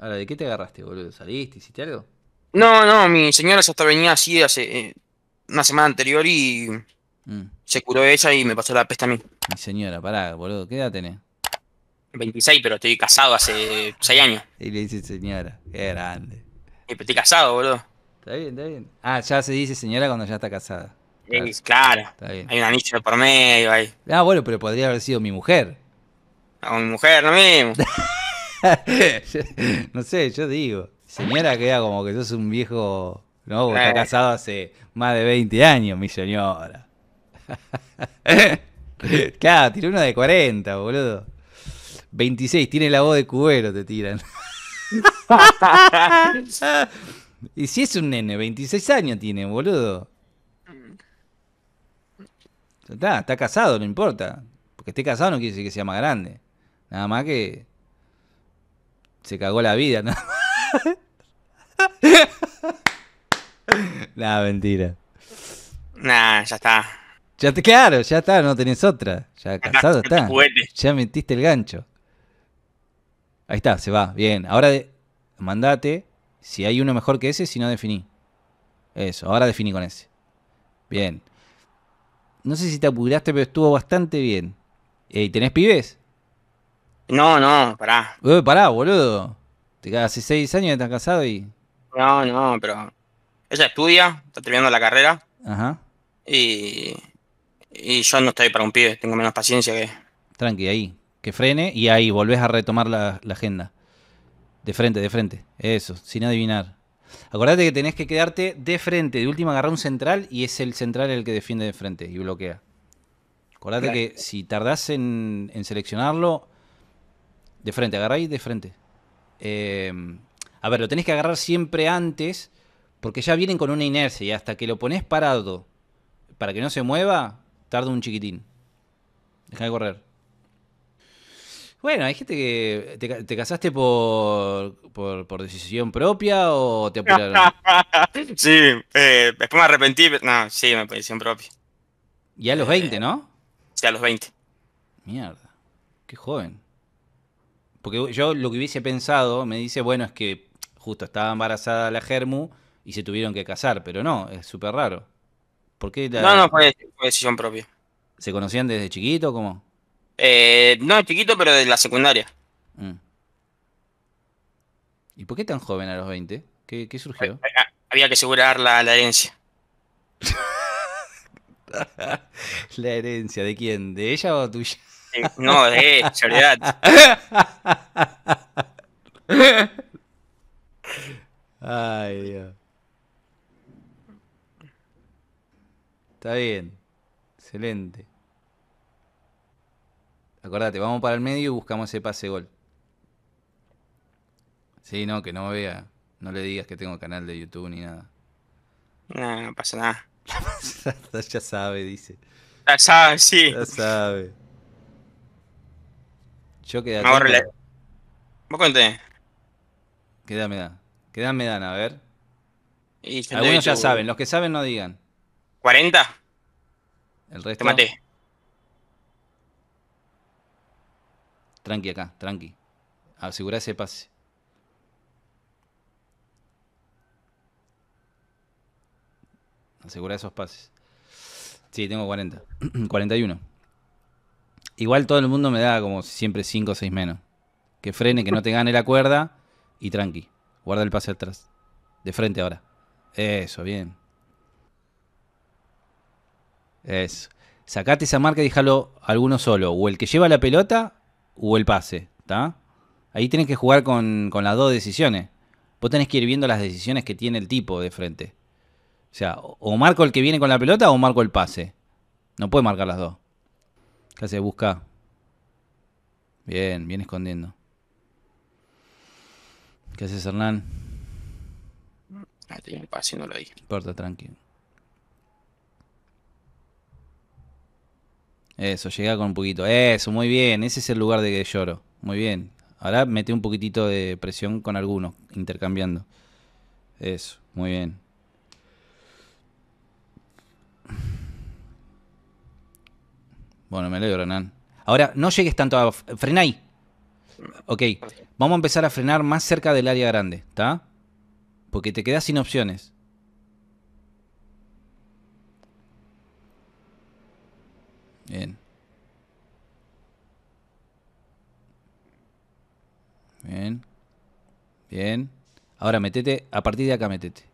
Ahora, ¿de qué te agarraste, boludo? ¿Saliste? ¿Hiciste algo? No, no, mi señora ya hasta venía así hace eh, una semana anterior y mm. se curó ella y me pasó la peste a mí. Mi señora, pará, boludo, ¿qué edad tenés? 26, pero estoy casado hace 6 años. Y le dice señora, qué grande. Y pero estoy casado, boludo. Está bien, está bien. Ah, ya se dice señora cuando ya está casada. Claro, claro. Está bien. hay un anillo por medio ahí. Ah, bueno, pero podría haber sido mi mujer. Ah, mi mujer, lo mismo. no sé, yo digo. Señora queda como que sos un viejo. No, vos estás eh. casado hace más de 20 años, mi señora. claro, tiene uno de 40, boludo. 26, tiene la voz de cubero, te tiran. y si es un nene, 26 años tiene, boludo. Está, está casado, no importa. Porque esté casado no quiere decir que sea más grande. Nada más que se cagó la vida, ¿no? nah, mentira. Nah, ya está. Ya te, claro, ya está, no tenés otra. Ya casado está. Ya metiste el gancho. Ahí está, se va. Bien. Ahora mandate. Si hay uno mejor que ese, si no definí. Eso, ahora definí con ese. Bien. No sé si te apuraste, pero estuvo bastante bien. ¿Y tenés pibes? No, no, pará. pará, boludo. Te hace seis años que estás casado y. No, no, pero. Ella estudia, está terminando la carrera. Ajá. Y. Y yo no estoy para un pibe, tengo menos paciencia que. Tranqui, ahí. Que frene y ahí volvés a retomar la, agenda. De frente, de frente. Eso, sin adivinar. Acordate que tenés que quedarte de frente. De última agarrar un central y es el central el que defiende de frente y bloquea. Acordate que si tardás en, en seleccionarlo, de frente, agarráis de frente. Em, a ver, lo tenés que agarrar siempre antes, porque ya vienen con una inercia y hasta que lo ponés parado para que no se mueva, tarda un chiquitín. Deja de correr. Bueno, hay gente que te, casaste por, decisión propia o te apuraron. sí, eh, después me arrepentí, no, sí, me decisión propia. Y a los 20, eh, ¿no? Sí, a los 20. Mierda, qué joven. Porque yo lo que hubiese pensado, me dice, bueno, es que justo estaba embarazada la Germu y se tuvieron que casar, pero no, es súper raro. ¿Por qué No, no, fue, decisión propia. ¿Se conocían desde chiquito? o ¿Cómo? Eh, no, chiquito, pero de la secundaria. Mm. ¿Y por qué tan joven a los 20? ¿Qué, surgió? Eh, eh, había que asegurar la herencia. ¿La herencia de quién? ¿De ella o tuya? No, de eh, seriedad. Ay, Dios. Está bien. Excelente. Acordate, vamos para el medio y buscamos ese pase gol. Sí, no, que no vea. No le digas que tengo canal de YouTube ni nada. No, no pasa nada. ya sabe, dice. Ya sabe, sí. Ya sabe. Yo quedé Vos conté. ¿Qué edad me dan? ¿Qué me dan? A ver. Y Algunos ya saben, los que saben no digan. ¿40? El resto. Te maté. Tranqui acá, tranqui. asegura ese pase. Asegurar esos pases. Sí, tengo 40. 41. Igual todo el mundo me da como siempre 5 o 6 menos. Que frene, que no te gane la cuerda y tranqui. Guarda el pase atrás. De frente ahora. Eso, bien. Eso. Sacate esa marca y déjalo alguno solo. O el que lleva la pelota o el pase. ¿Está? Ahí tenés que jugar con, con, las dos decisiones. Vos tenés que ir viendo las decisiones que tiene el tipo de frente. O sea, o marco el que viene con la pelota o marco el pase. No puede marcar las dos. ¿Qué haces? Busca. Bien, bien escondiendo. ¿Qué haces, Hernán? Ah, tenía el no lo Importa, tranquilo. Eso, llega con un poquito. Eso, muy bien. Ese es el lugar de que lloro. Muy bien. Ahora mete un poquitito de presión con algunos, intercambiando. Eso, muy bien. Bueno, me alegro, Renan. Ahora, no llegues tanto a. ¡Frená Ok, vamos a empezar a frenar más cerca del área grande, ¿está? Porque te quedas sin opciones. Bien. Bien. Bien. Ahora metete, a partir de acá metete.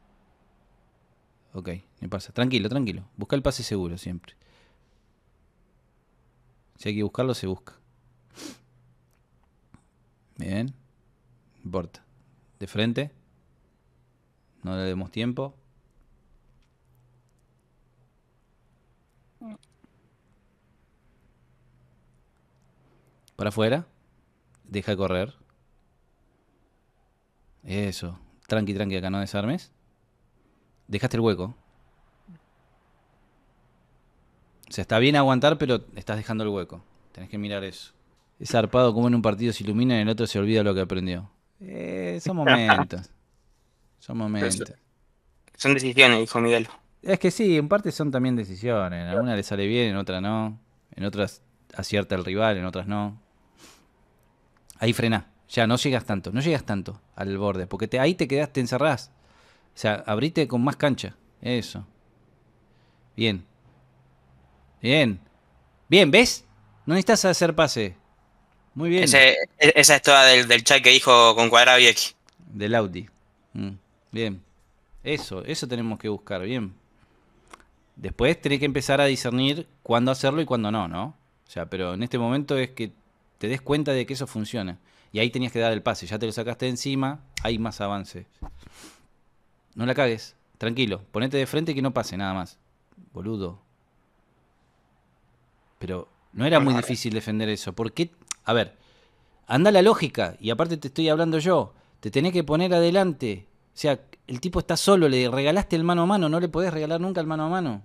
Ok, me pasa. Tranquilo, tranquilo. Busca el pase seguro siempre. Si hay que buscarlo, se busca. Bien. importa. De frente. No le demos tiempo. Para afuera. Deja correr. Eso. Tranqui, tranqui, acá no desarmes. Dejaste el hueco. O sea, está bien aguantar, pero estás dejando el hueco. Tenés que mirar eso. Es zarpado como en un partido se ilumina y en el otro se olvida lo que aprendió. Eh, son momentos. Son momentos. Son decisiones, dijo Miguel. Es que sí, en parte son también decisiones. En alguna le sale bien, en otra no. En otras acierta el rival, en otras no. Ahí frena. Ya no llegas tanto, no llegas tanto al borde, porque ahí te quedas, te encerrás. O sea, abrite con más cancha. Eso. Bien. Bien. Bien, ¿ves? No necesitas hacer pase. Muy bien. E-, esa es toda del, chat que dijo con cuadrado y X. Del Audi. Mm, bien. Eso, eso tenemos que buscar, bien. Después tenés que empezar a discernir cuándo hacerlo y cuándo no, ¿no? O sea, pero en este momento es que te des cuenta de que eso funciona. Y ahí tenías que dar el pase, ya te lo sacaste de encima, hay más avance. No la cagues, tranquilo, ponete de frente que no pase nada más. Boludo. Pero no era muy difícil defender eso. Porque, A ver, anda la lógica, y aparte te estoy hablando yo, te tenés que poner adelante. O sea, el tipo está solo, le regalaste el mano a mano, no le podés regalar nunca el mano a mano.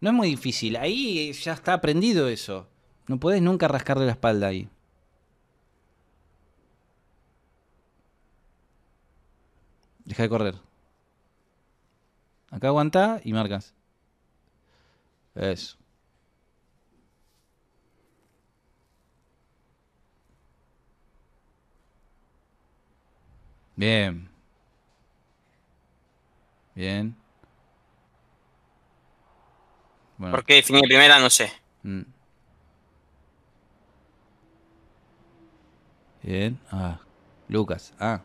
No es muy difícil, ahí ya está aprendido eso. No podés nunca rascarle la espalda ahí. Deja de correr. Acá aguanta y marcas. Eso. Bien. Bien. ¿Por qué primera? No sé. Mm. Bien. Ah. Lucas. Ah.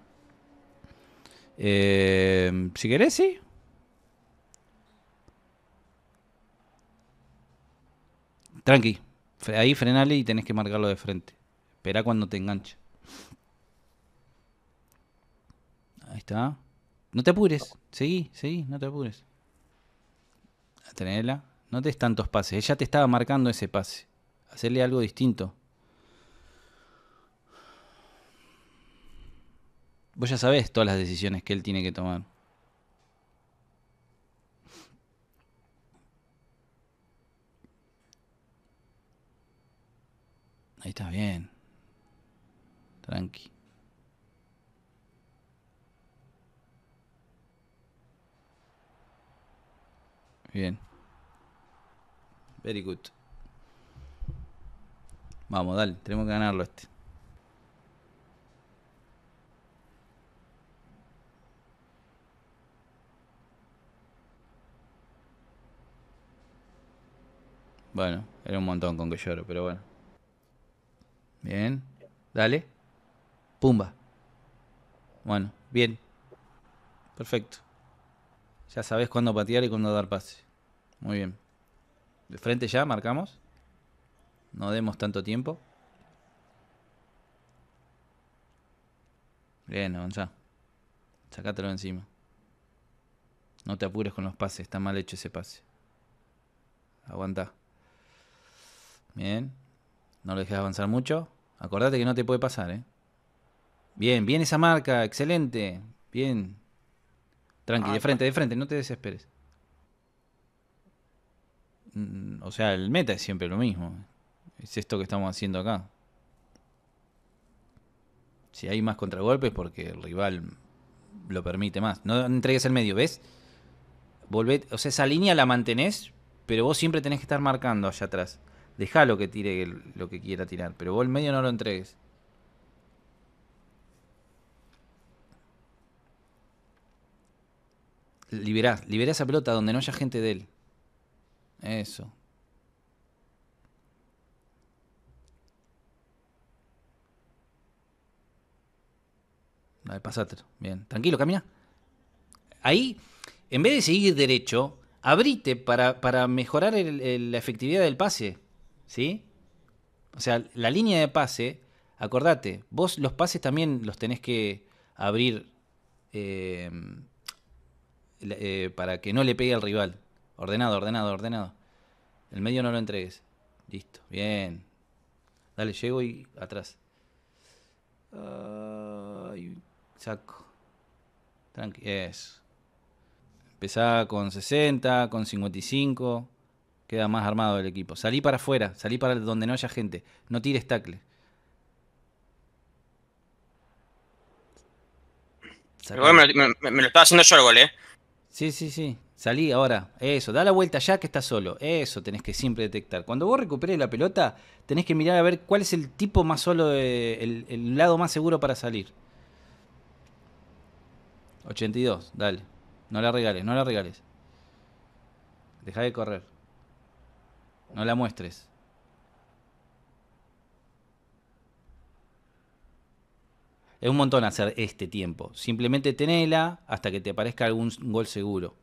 Eh, si querés, sí. Tranqui. Ahí frenale y tenés que marcarlo de frente. Espera cuando te enganche. Ahí está. No te apures. Seguí, seguí, no te apures. A tenerla. No des tantos pases. Ella te estaba marcando ese pase. Hacerle algo distinto. Vos ya sabés todas las decisiones que él tiene que tomar. Ahí está bien. Tranqui. Bien. Very good. Vamos, dale, tenemos que ganarlo este. Bueno, era un montón con que lloro, pero bueno. Bien. Dale. Pumba. Bueno, bien. Perfecto. Ya sabes cuándo patear y cuándo dar pase. Muy bien. De frente ya, marcamos. No demos tanto tiempo. Bien, avanza. Sacátelo encima. No te apures con los pases, está mal hecho ese pase. Aguanta. Bien. No lo dejes avanzar mucho. Acordate que no te puede pasar, ¿eh? Bien, bien esa marca, excelente. Bien. Tranqui, ah, de frente, de frente, no te desesperes. Mm, o sea, el meta es siempre lo mismo. Es esto que estamos haciendo acá. Si hay más contragolpes, porque el rival lo permite más. No entregues el medio, ¿ves? Volved, o sea, esa línea la mantenés, pero vos siempre tenés que estar marcando allá atrás. lo que tire lo que quiera tirar, pero vos el medio no lo entregues. Liberá, liberá esa pelota donde no haya gente de él. Eso. ver, pasate. Bien. Tranquilo, camina. Ahí, en vez de seguir derecho, abrite para, mejorar la efectividad del pase. ¿Sí? O sea, la línea de pase, acordate, vos los pases también los tenés que abrir eh, eh, para que no le pegue al rival. Ordenado, ordenado, ordenado. El medio no lo entregues. Listo, bien. Dale, llego y atrás. Ay, saco. Tranqui, eso. Empezá con 60, con 55. Queda más armado el equipo. Salí para afuera, salí para donde no haya gente. No tires tackle. Me, me, me, lo estaba haciendo yo el gol, ¿eh? Sí, sí, sí. Salí ahora, eso, da la vuelta ya que está solo. Eso tenés que siempre detectar. Cuando vos recuperes la pelota, tenés que mirar a ver cuál es el tipo más solo, el, lado más seguro para salir. 82, dale. No la regales, no la regales. Deja de correr. No la muestres. Es un montón hacer este tiempo. Simplemente tenela hasta que te aparezca algún gol seguro.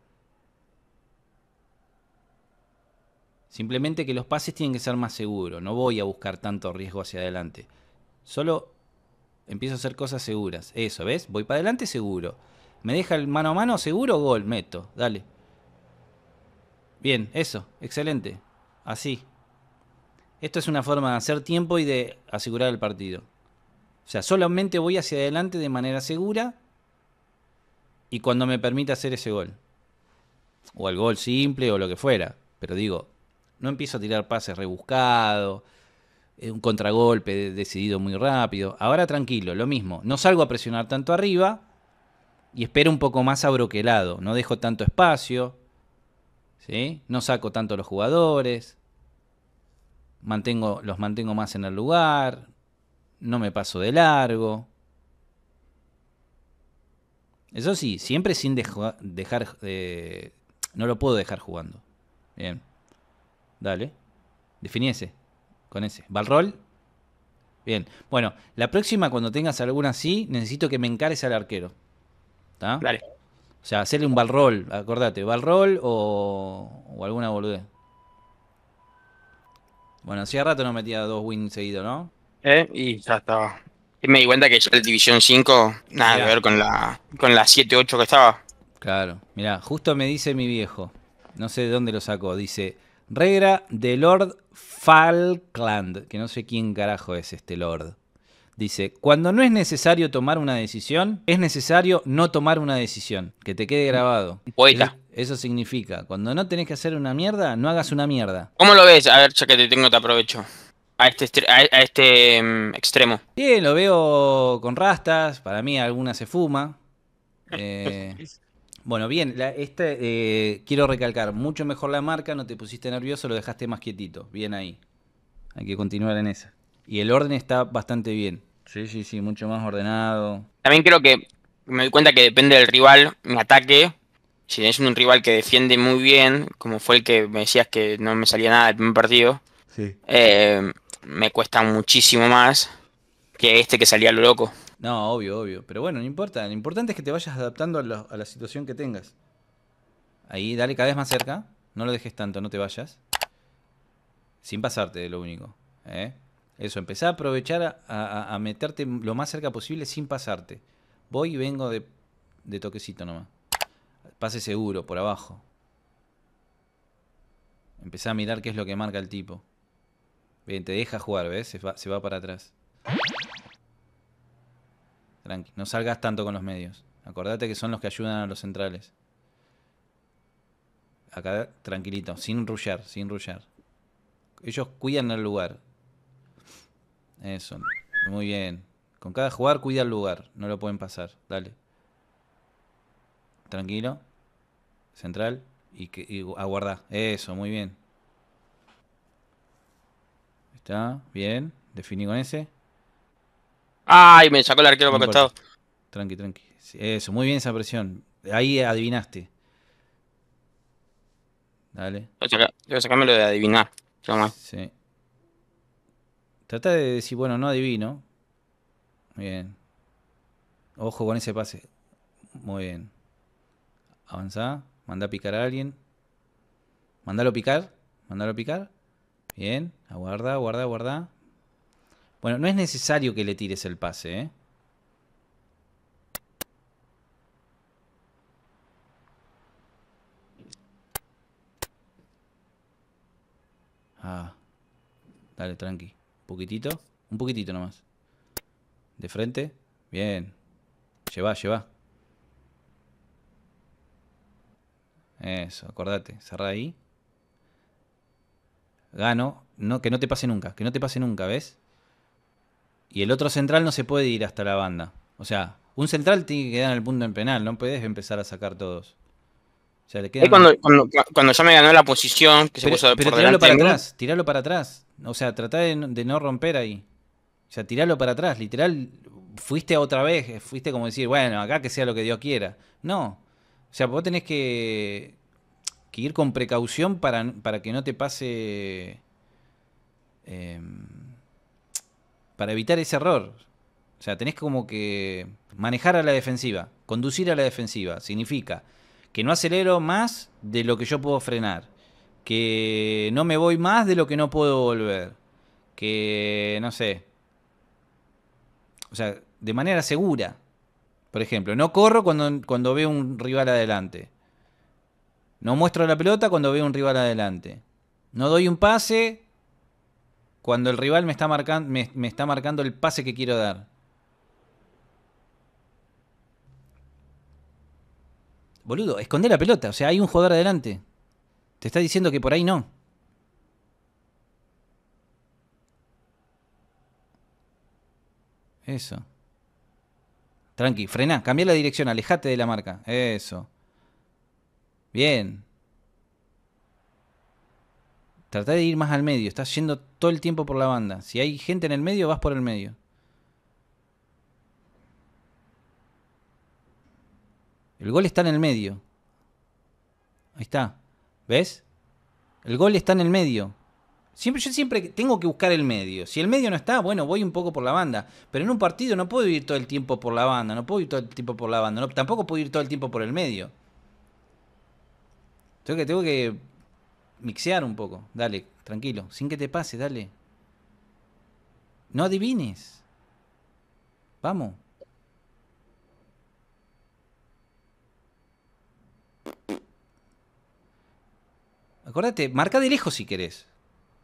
Simplemente que los pases tienen que ser más seguros. No voy a buscar tanto riesgo hacia adelante. Solo empiezo a hacer cosas seguras. Eso, ¿ves? Voy para adelante seguro. Me deja el mano a mano seguro, gol, meto. Dale. Bien, eso, excelente. Así. Esto es una forma de hacer tiempo y de asegurar el partido. O sea, solamente voy hacia adelante de manera segura y cuando me permita hacer ese gol. O el gol simple o lo que fuera. Pero digo, no empiezo a tirar pases rebuscados, eh, un contragolpe decidido muy rápido. Ahora tranquilo, lo mismo. No salgo a presionar tanto arriba y espero un poco más abroquelado. No dejo tanto espacio, ¿sí? no saco tanto los jugadores, mantengo, los mantengo más en el lugar, no me paso de largo. Eso sí, siempre sin dejar... Eh, no lo puedo dejar jugando. Bien. Dale. Definí ese. Con ese. Balrol. Bien. Bueno, la próxima, cuando tengas alguna así, necesito que me encares al arquero. ¿Está? Dale. O sea, hacerle un balrol, acordate, balrol o, o alguna boludez. Bueno, hacía rato no metía dos wins seguidos, ¿no? Eh, y ya estaba. Y me di cuenta que ya la División 5, nada que ver con la, con la 7-8 que estaba. Claro, mira, justo me dice mi viejo, no sé de dónde lo sacó, dice, Regra de Lord Falkland, que no sé quién carajo es este Lord. Dice, cuando no es necesario tomar una decisión, es necesario no tomar una decisión. Que te quede grabado. Poeta. Eso, significa, cuando no tenés que hacer una mierda, no hagas una mierda. ¿Cómo lo ves? A ver, ya que te tengo, te aprovecho. A este, a, este mm, extremo. Bien, lo veo con rastas. Para mí alguna se fuma. Eh, Bueno, bien, la, este, eh, quiero recalcar, mucho mejor la marca, no te pusiste nervioso, lo dejaste más quietito, bien ahí. Hay que continuar en esa. Y el orden está bastante bien. Sí, sí, sí, mucho más ordenado. También creo que me doy cuenta que depende del rival, mi ataque. Si es un rival que defiende muy bien, como fue el que me decías que no me salía nada del primer partido, eh, me cuesta muchísimo más que este que salía lo loco. No, obvio, obvio. Pero bueno, no importa. Lo importante es que te vayas adaptando a, la situación que tengas. Ahí, dale cada vez más cerca. No lo dejes tanto, no te vayas. Sin pasarte, lo único. ¿eh? Eso, empezá a aprovechar a, meterte lo más cerca posible sin pasarte. Voy y vengo de, toquecito nomás. Pase seguro, por abajo. Empezá a mirar qué es lo que marca el tipo. Bien, te deja jugar, ¿ves? Se va, se va para atrás. No salgas tanto con los medios. Acordate que son los que ayudan a los centrales. Acá tranquilito, sin rullar, sin rullar. Ellos cuidan el lugar. Eso. Muy bien. Con cada jugar cuida el lugar. No lo pueden pasar. Dale. Tranquilo. Central. Y, que, aguardá. Eso, muy bien. Está. Bien. Definí con ese. Ay, me sacó el arquero no para costado. Tranqui, tranqui. Eso, muy bien esa presión. Ahí adivinaste. Dale. Yo sacarme lo de adivinar. Toma. Sí. Trata de decir, bueno, no adivino. Bien. Ojo con ese pase. Muy bien. Avanzá. Manda a picar a alguien. Mándalo picar. Mándalo picar. Bien. Aguarda, aguarda, aguarda. Bueno, no es necesario que le tires el pase, ¿eh? Ah. Dale, tranqui. Un poquitito. Un poquitito nomás. De frente. Bien. Lleva, lleva. Eso, acordate. Cerrá ahí. Gano. No, que no te pase nunca. Que no te pase nunca, ¿ves? Y el otro central no se puede ir hasta la banda. O sea, un central tiene que quedar en el punto en penal, no puedes empezar a sacar todos. O sea, le quedan... cuando, ya me ganó la posición, que se puso tiralo para atrás, tiralo para atrás. O sea, tratá de, no romper ahí. O sea, tiralo para atrás. Literal, fuiste otra vez, fuiste como decir, bueno, acá que sea lo que Dios quiera. No. O sea, vos tenés que, que ir con precaución para, para que no te pase. Eh, para evitar ese error. O sea, tenés como que manejar a la defensiva, conducir a la defensiva. Significa que no acelero más de lo que yo puedo frenar, que no me voy más de lo que no puedo volver, que no sé. O sea, de manera segura. Por ejemplo, no corro cuando, cuando veo un rival adelante. No muestro la pelota cuando veo un rival adelante. No doy un pase cuando el rival me está, marcando, me, está marcando el pase que quiero dar. Boludo, esconde la pelota. O sea, hay un jugador adelante. Te está diciendo que por ahí no. Eso. Tranqui, frena, cambia la dirección, alejate de la marca. Eso. Bien. Trata de ir más al medio. Estás yendo todo el tiempo por la banda. Si hay gente en el medio, vas por el medio. El gol está en el medio. Ahí está. ¿Ves? El gol está en el medio. Siempre, yo siempre tengo que buscar el medio. Si el medio no está, bueno, voy un poco por la banda. Pero en un partido no puedo ir todo el tiempo por la banda. No puedo ir todo el tiempo por la banda. No, tampoco puedo ir todo el tiempo por el medio. que, tengo que mixear un poco. Dale, tranquilo. Sin que te pase, dale. No adivines. Vamos. Acordate, marca de lejos si querés.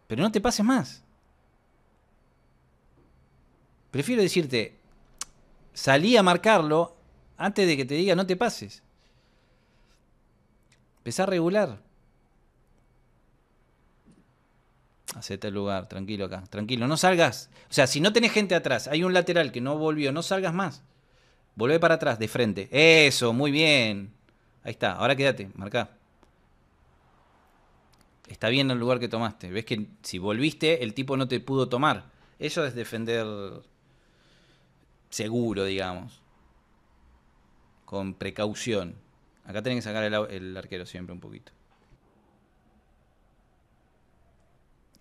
Pero no te pases más. Prefiero decirte, salí a marcarlo antes de que te diga no te pases. Empezá a regular. Hacete el lugar, tranquilo acá, tranquilo, no salgas. O sea, si no tenés gente atrás, hay un lateral que no volvió, no salgas más. Volvé para atrás, de frente. Eso, muy bien. Ahí está, ahora quédate, marca Está bien el lugar que tomaste. Ves que si volviste, el tipo no te pudo tomar. Eso es defender seguro, digamos. Con precaución. Acá tenés que sacar el, el arquero siempre un poquito.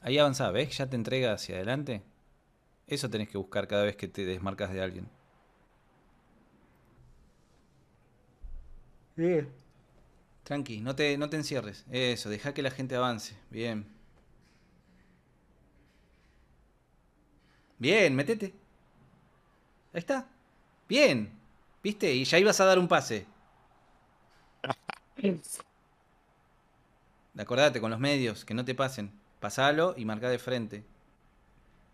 Ahí avanzás, ¿ves? Ya te entrega hacia adelante. Eso tenés que buscar cada vez que te desmarcas de alguien. Bien. Tranqui, no te, no te encierres. Eso, deja que la gente avance. Bien. Bien, metete. Ahí está. Bien. ¿Viste? Y ya ibas a dar un pase. Acordate con los medios, que no te pasen. Pasalo y marca de frente.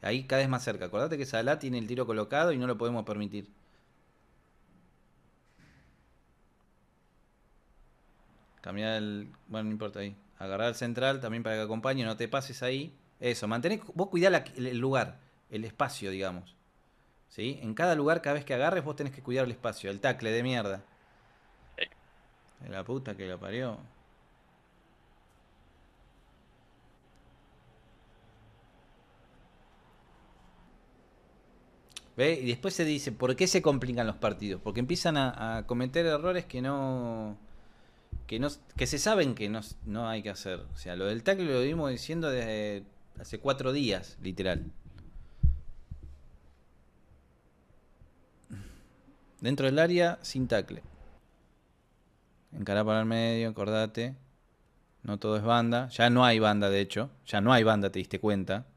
Ahí cada vez más cerca. Acordate que Salah tiene el tiro colocado y no lo podemos permitir. Cambiar el. Bueno, no importa ahí. Agarrar el central también para que acompañe. No te pases ahí. Eso, mantener. Vos cuidá el lugar, el espacio, digamos. ¿Sí? En cada lugar, cada vez que agarres, vos tenés que cuidar el espacio. El tacle de mierda. La puta que lo parió. ¿Ve? Y después se dice, ¿por qué se complican los partidos? Porque empiezan a, cometer errores que no, que se saben que no, hay que hacer. O sea, lo del tackle lo vimos diciendo desde hace cuatro días, literal. Dentro del área, sin tacle. Encará para el medio, acordate. No todo es banda. Ya no hay banda, de hecho. Ya no hay banda, te diste cuenta.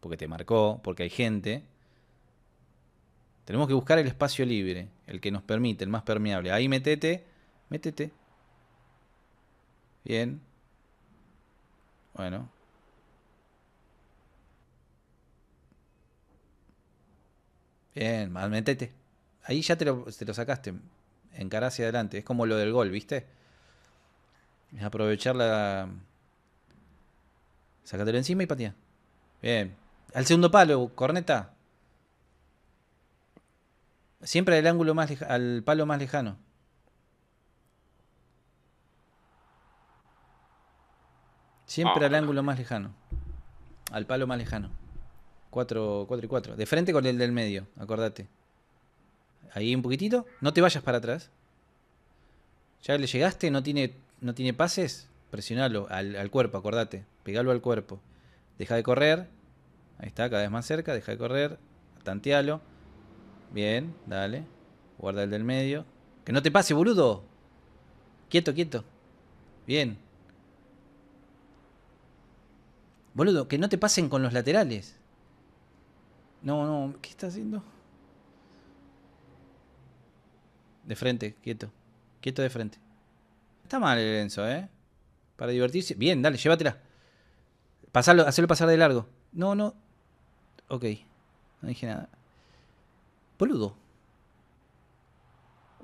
Porque te marcó, porque hay gente. Tenemos que buscar el espacio libre, el que nos permite, el más permeable. Ahí metete, metete. Bien. Bueno. Bien, más metete. Ahí ya te lo, te lo sacaste. Encará hacia adelante. Es como lo del gol, ¿viste? Es aprovechar la. Sácatelo encima y patía. Bien. Al segundo palo, corneta. Siempre al ángulo más al palo más lejano. Siempre al ah. ángulo más lejano. Al palo más lejano. 4, y 4. De frente con el del medio, acordate. Ahí un poquitito. No te vayas para atrás. Ya le llegaste, no tiene, no tiene pases. Presionalo al, al cuerpo, acordate. Pegalo al cuerpo. Deja de correr. Ahí está, cada vez más cerca. Deja de correr. Tantealo. Bien, dale. Guarda el del medio. Que no te pase, boludo. Quieto, quieto. Bien. Boludo, que no te pasen con los laterales. No, no, ¿qué está haciendo? De frente, quieto. Quieto de frente. Está mal el Enzo, ¿eh? Para divertirse. Bien, dale, llévatela. Pasalo, hacelo pasar de largo. No, no. Ok. No dije nada. Boludo.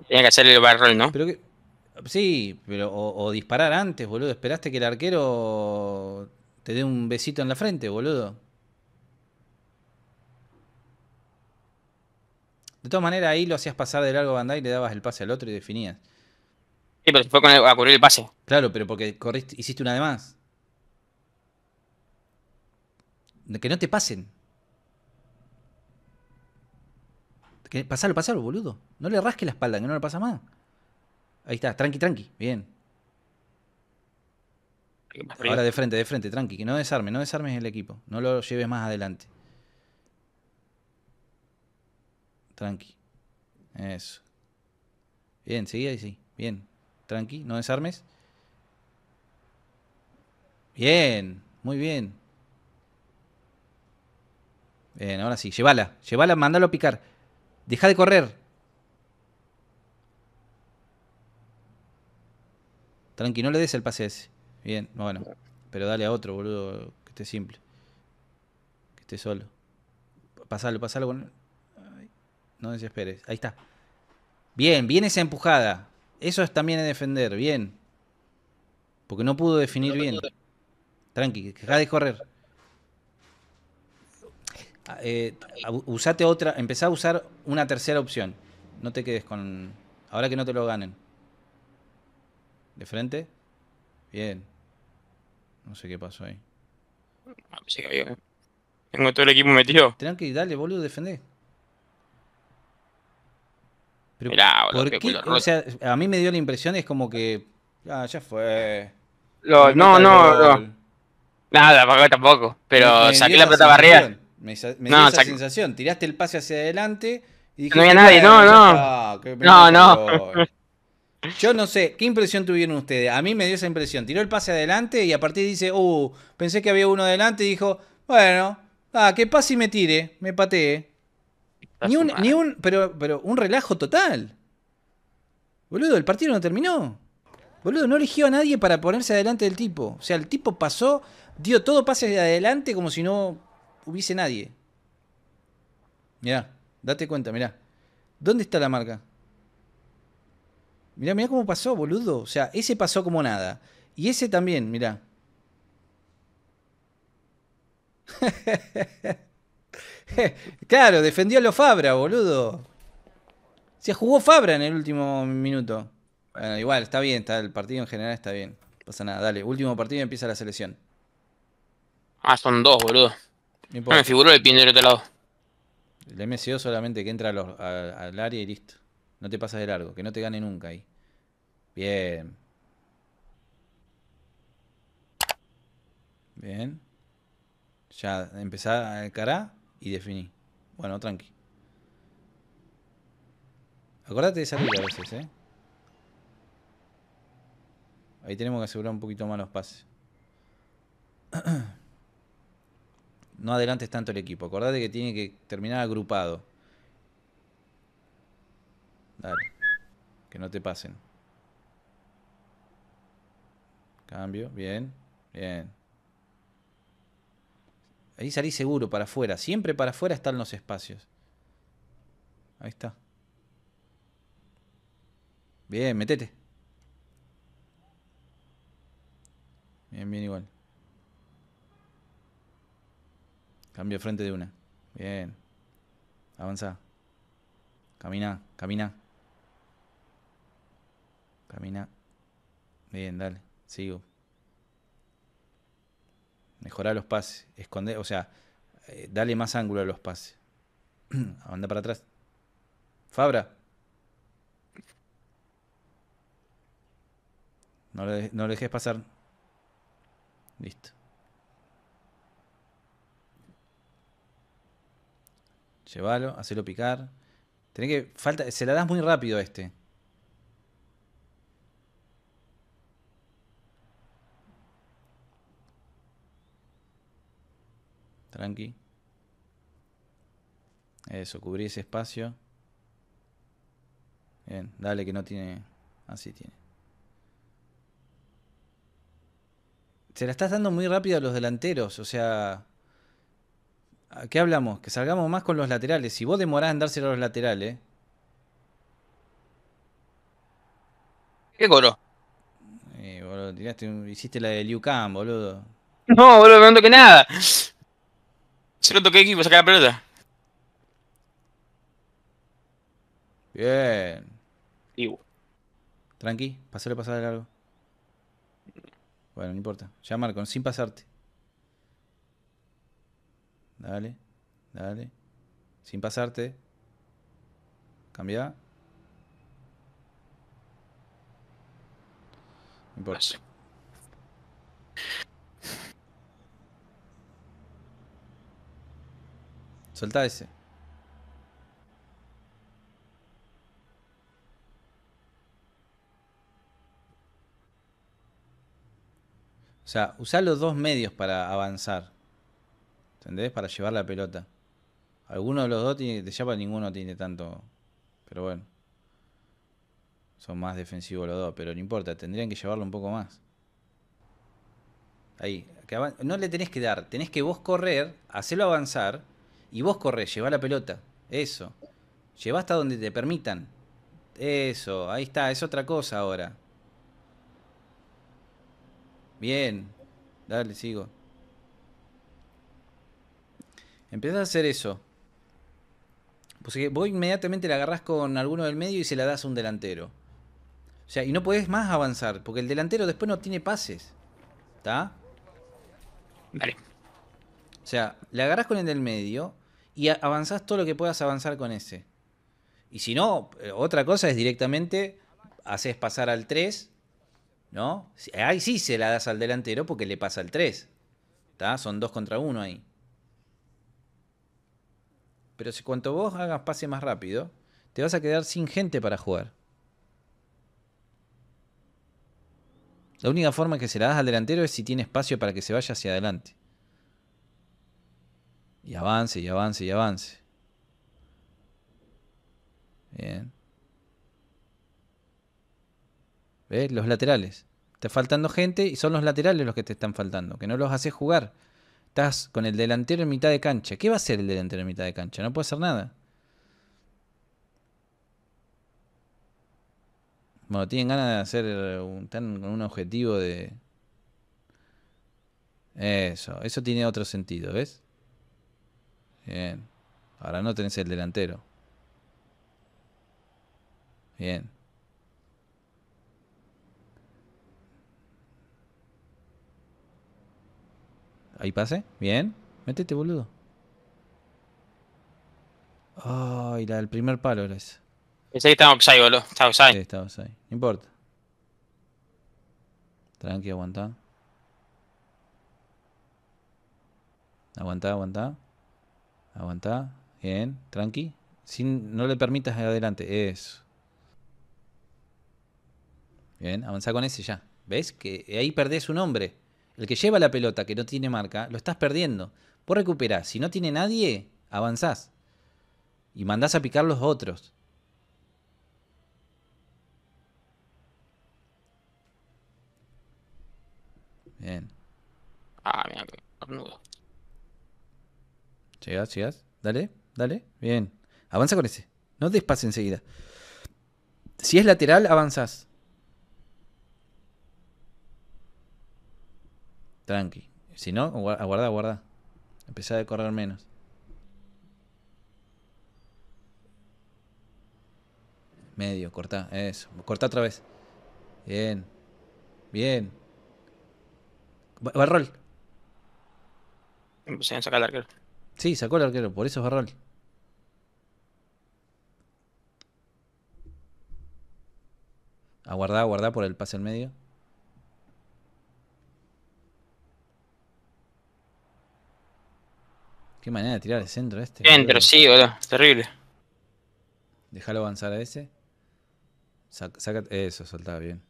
Tenía que hacer el barrel, ¿no? Pero que, sí, pero o, disparar antes, boludo. Esperaste que el arquero te dé un besito en la frente, boludo. De todas maneras, ahí lo hacías pasar de largo y le dabas el pase al otro y definías. Sí, pero se fue con a cubrir el pase. Claro, pero porque corriste, hiciste una de más. Que no te pasen. ¿Qué? Pasalo, pasalo, boludo. No le rasque la espalda, que no le pasa más. Ahí está, tranqui, tranqui. Bien. Ahora de frente, de frente, tranqui. Que no desarme, no desarmes el equipo. No lo lleves más adelante. Tranqui. Eso. Bien, sí, ahí, sí. Bien. Tranqui, no desarmes. Bien, muy bien. Bien, ahora sí, llévala, llévala, mándalo a picar. Deja de correr. Tranqui, no le des el pase ese. Bien, bueno. Pero dale a otro, boludo. Que esté simple. Que esté solo. Pasalo, pasalo con. No desesperes. Ahí está. Bien, bien esa empujada. Eso es también es defender. Bien. Porque no pudo definir bien. Tranqui, deja de correr. Eh, usate otra, empezá a usar una tercera opción. No te quedes con. Ahora que no te lo ganen. ¿De frente? Bien. No sé qué pasó ahí. Ah, Tengo todo el equipo metido. Tranqui, dale, boludo, defendé. Pero, Mirá, boludo, ¿por qué? O sea, a mí me dio la impresión, es como que. Ah, ya fue. no, no, no. Nada, tampoco. Pero saqué la plata barrial. Me, dio esa sensación. Tiraste el pase hacia adelante y No había nadie, no, no. no, no. Yo no sé, ¿qué impresión tuvieron ustedes? A mí me dio esa impresión. Tiró el pase adelante y a partir dice, uh, pensé que había uno adelante y dijo, bueno, ah, que pase y me tire, me patee. Ni un, ni un, pero, pero un relajo total. Boludo, el partido no terminó. Boludo, no eligió a nadie para ponerse adelante del tipo. O sea, el tipo pasó, dio todo pase hacia adelante como si no hubiese nadie. Mirá, date cuenta, mirá. ¿Dónde está la marca? Mirá, mirá cómo pasó, boludo. O sea, ese pasó como nada. Y ese también, mirá. claro, defendió a los Fabra, boludo. Se jugó Fabra en el último minuto. igual, está bien, está, el partido en general está bien. Pasa nada, dale. Último partido empieza la selección. Ah, son dos, boludo. No me figuro el pin del lado. El MCO solamente que entra al área y listo. No te pasas de largo, que no te gane nunca ahí. Bien. Bien. Ya empezá a cara y definí. Bueno, tranqui. Acordate de salir a veces, ¿eh? Ahí tenemos que asegurar un poquito más los pases. no adelantes tanto el equipo. Acordate que tiene que terminar agrupado. Dale. Que no te pasen. Cambio. Bien. Bien. Ahí salí seguro, para afuera. Siempre para afuera están los espacios. Ahí está. Bien, metete. Bien, bien igual. Cambio de frente de una. Bien. Avanza. Camina, camina. Camina. Bien, dale. Sigo. Mejorar los pases. Esconder, o sea, eh, dale más ángulo a los pases. Anda para atrás. Fabra. No le, no le dejes pasar. Listo. Llévalo, hacelo picar. Tenés que. Falta, se la das muy rápido a este. Tranqui. Eso, cubrí ese espacio. Bien, dale que no tiene. Así tiene. Se la estás dando muy rápido a los delanteros, o sea. ¿Qué hablamos? Que salgamos más con los laterales. Si vos demorás en dárselo a los laterales. ¿Qué coro? Eh, boludo, tiraste, hiciste la de Liu Kang, boludo. No, boludo, no toqué nada. Se lo toqué aquí, para sacar la pelota. Bien. Igual. Tranqui, pasale, pasar largo. Bueno, no importa. Ya Marco, sin pasarte. Dale, dale. Sin pasarte. Cambia. No ese. O sea, usá los dos medios para avanzar. ¿entendés? Para llevar la pelota. Alguno de los dos tiene, de para ninguno tiene tanto, pero bueno. Son más defensivos los dos, pero no importa, tendrían que llevarlo un poco más. Ahí, no le tenés que dar, tenés que vos correr, hacerlo avanzar y vos correr, llevar la pelota. Eso. Lleva hasta donde te permitan. Eso, ahí está, es otra cosa ahora. Bien. Dale, sigo. Empezás a hacer eso. Pues que vos inmediatamente la agarrás con alguno del medio y se la das a un delantero. O sea, y no podés más avanzar, porque el delantero después no tiene pases. ¿Está? Vale. O sea, le agarrás con el del medio y avanzás todo lo que puedas avanzar con ese. Y si no, eh, otra cosa es directamente haces pasar al 3, ¿no? Ahí sí se la das al delantero porque le pasa al 3. ¿Está? Son 2 contra 1 ahí. Pero si cuanto vos hagas pase más rápido, te vas a quedar sin gente para jugar. La única forma que se la das al delantero es si tiene espacio para que se vaya hacia adelante. Y avance, y avance, y avance. Bien. ¿Ves? Los laterales. Está faltando gente y son los laterales los que te están faltando, que no los haces jugar. Estás con el delantero en mitad de cancha. ¿Qué va a hacer el delantero en mitad de cancha? No puede hacer nada. Bueno, tienen ganas de hacer eh, un, con un objetivo de... Eso, eso tiene otro sentido, ¿ves? Bien. Ahora no tenés el delantero. Bien. Ahí pase. Bien. Métete, boludo. Ay, la del primer palo era esa. Pensé está boludo. Estaba outside. Sí, No importa. Tranqui, aguanta. Aguantá, aguantá. Aguantá. Bien, tranqui. Sin, no le permitas adelante. Eso. Bien, avanzá con ese ya. ¿Ves? Que ahí perdés un hombre. El que lleva la pelota que no tiene marca, lo estás perdiendo. Vos recuperás. Si no tiene nadie, avanzás. Y mandás a picar los otros. Bien. Ah, mira, arnudo. Llegás, llegás. Dale, dale. Bien. Avanza con ese. No despase enseguida. Si es lateral, avanzás. Tranqui. Si no, aguarda, aguarda. Empezá a correr menos. Medio, cortá, eso. corta otra vez. Bien. Bien. Barrol. a sacar el arquero. Sí, sacó el arquero, por eso es Barrol. Aguardá, aguardá por el pase al medio. Qué manera de tirar el centro este. Centro, sí, boludo. Terrible. Déjalo avanzar a ese. Sácate. eso, soltaba bien.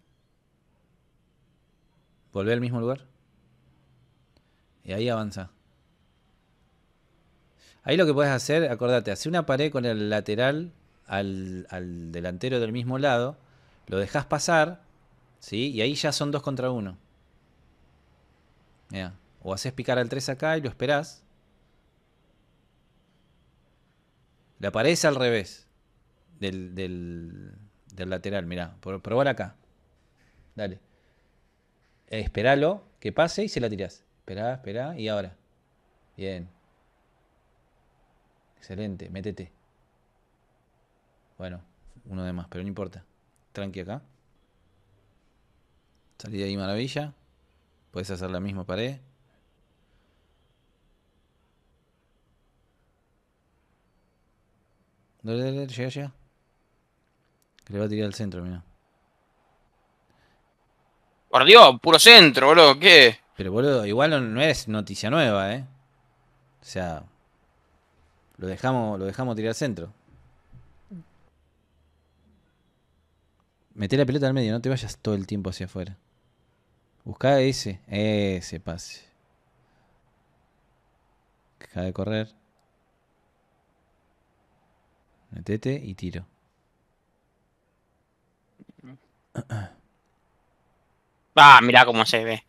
Volvé al mismo lugar. Y ahí avanza. Ahí lo que puedes hacer, acordate, hace una pared con el lateral al, delantero del mismo lado, lo dejas pasar, ¿sí? Y ahí ya son dos contra uno. O haces picar al 3 acá y lo esperás. La pared al revés del, del, lateral, mirá. Probar acá. Dale. Esperalo que pase y se la tirás. Esperá, esperá y ahora. Bien. Excelente, métete. Bueno, uno de más, pero no importa. Tranqui acá. Salí de ahí maravilla. Puedes hacer la misma pared. Dale, dale, llega, llega. Que le va a tirar al centro, mira. Por Dios, puro centro, boludo, ¿qué? Pero boludo, igual no, es noticia nueva, ¿eh? O sea, lo dejamos, lo dejamos tirar al centro. Mete la pelota al medio, no te vayas todo el tiempo hacia afuera. Buscá ese, ese pase. Deja de correr. Metete y tiro. Ah, mira cómo se ve.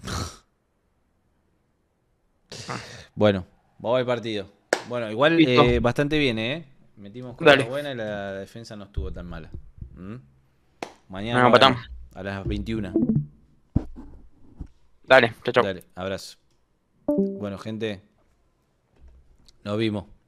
bueno, vamos al partido. Bueno, igual eh, bastante bien, ¿eh? Metimos cosas buenas y la defensa no estuvo tan mala. ¿Mm? Mañana a, las 21. Dale, chao, Dale, abrazo. Bueno, gente, nos vimos.